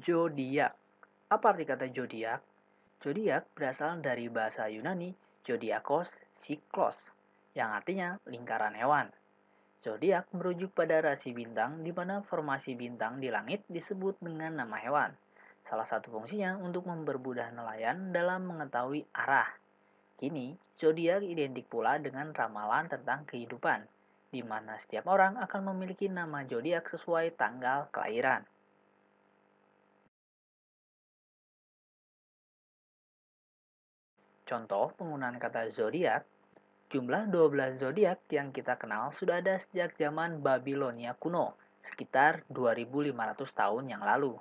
Zodiak. Apa arti kata zodiak? Zodiak berasal dari bahasa Yunani zodiakos siklos, yang artinya lingkaran hewan. Zodiak merujuk pada rasi bintang di mana formasi bintang di langit disebut dengan nama hewan. Salah satu fungsinya untuk mempermudah nelayan dalam mengetahui arah. Kini, zodiak identik pula dengan ramalan tentang kehidupan, di mana setiap orang akan memiliki nama zodiak sesuai tanggal kelahiran. Contoh penggunaan kata zodiak, jumlah 12 zodiak yang kita kenal sudah ada sejak zaman Babilonia kuno, sekitar 2500 tahun yang lalu.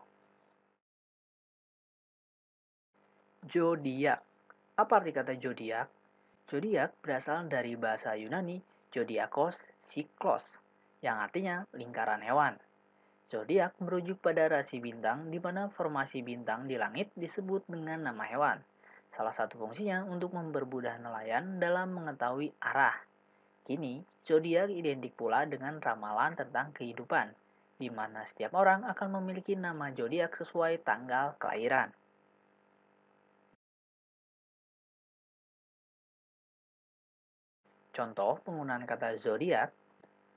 Zodiak. Apa arti kata zodiak? Zodiak berasal dari bahasa Yunani zodiakos siklos, yang artinya lingkaran hewan. Zodiak merujuk pada rasi bintang di mana formasi bintang di langit disebut dengan nama hewan. Salah satu fungsinya untuk mempermudah nelayan dalam mengetahui arah. Kini, zodiak identik pula dengan ramalan tentang kehidupan, di mana setiap orang akan memiliki nama zodiak sesuai tanggal kelahiran. Contoh penggunaan kata zodiak,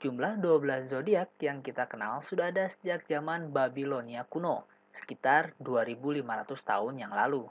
jumlah 12 zodiak yang kita kenal sudah ada sejak zaman Babilonia kuno, sekitar 2500 tahun yang lalu.